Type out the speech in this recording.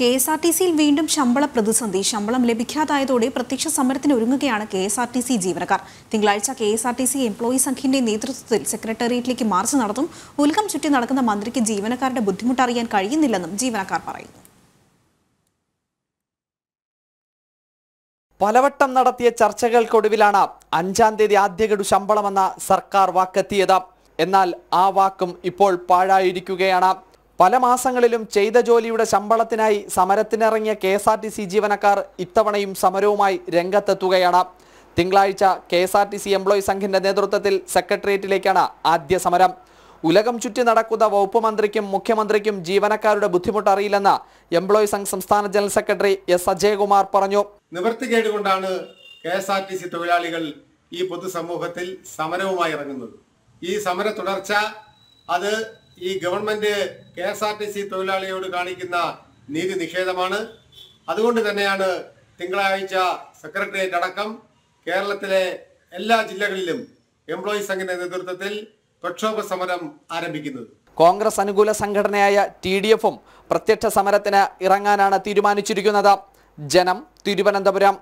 K S R T സിയിൽ വീണ്ടും ശമ്പള പ്രതിസന്ധി ശമ്പളം ലഭിക്കാതായതോടെ പ്രത്യക്ഷ സമരത്തിന് ഒരുങ്ങുകയാണ് K S R T C ജീവനക്കാർ തിങ്കളാഴ്ച K S R T C employee സംഘിന്റെ നേതൃത്വത്തിൽ സെക്രട്ടേറിയറ്റിലേക്ക് മാർച്ച് നടത്തും ഉൽക്കം ചുറ്റി നടക്കുന്ന മന്ത്രിക്ക് ജീവനക്കാരുടെ ബുദ്ധിമുട്ട് അറിയാൻ കഴിയുന്നില്ലെന്നും ജീവനക്കാർ പറയുന്നു പലവട്ടം നടത്തിയ ചർച്ചകൾക്കൊടുവിലാണ് അഞ്ചാം തീയതി ആദ്യഗഡു ശമ്പളമെന്ന സർക്കാർ വാക്കെത്തിയത് എന്നാൽ ആ വാക്കും ഇപ്പോൾ പാഴായിരിക്കുകയാണ് പല മാസങ്ങളിലും ചെയ്ത ജോലിയുടെ ശമ്പളത്തിനായി സമരത്തിനിറങ്ങിയ K S R T C ജീവനക്കാർ ഇത്തവണയും സമരവുമായി രംഗത്തെത്തുകയാണ് തിങ്കളാഴ്ച K S R T C employee സംഘിന്റെ നേതൃത്വത്തിൽ സെക്രട്ടേറിയറ്റിലേക്കാണ് ആദ്യ സമരം ഉലകം ചുറ്റി നടക്കുന്ന വകുപ്പ് മന്ത്രിക്കും മുഖ്യമന്ത്രിക്കും ജീവനക്കാരുടെ ബുദ്ധിമുട്ട് അറിയില്ലെന്ന് എംപ്ലോയി സംഘ് സംസ്ഥാന ജനറൽ സെക്രട്ടറി എസ് അജയകുമാർ പറഞ്ഞു നിവൃത്തികേട് കൊണ്ടാണ് K S R T C തൊഴിലാളികൾ ഈ പൊതുസമൂഹത്തിൽ സമരവുമായി ഇറങ്ങുന്നത് ഈ സമര തുടർച്ച അത് ഈ government K S R T C തൊഴിലാളിയോട് കാണിക്കുന്ന നീതി നിഷേധമാണ് അതുകൊണ്ട് തന്നെയാണ് തിങ്കളാഴ്ച സെക്രട്ടേറിയറ്റ് അടക്കം കേരളത്തിലെ എല്ലാ ജില്ലകളിലും എംപ്ലോയീസ് സംഘിന്റെ നേതൃത്വത്തിൽ പ്രക്ഷോഭ സമരം ആരംഭിക്കുന്നത് കോൺഗ്രസ് അനുകൂല സംഘടനയായ ടി ഡി എഫും പ്രത്യക്ഷ സമരത്തിന് ഇറങ്ങാനാണ് തീരുമാനിച്ചിരിക്കുന്നത് ജനം തിരുവനന്തപുരം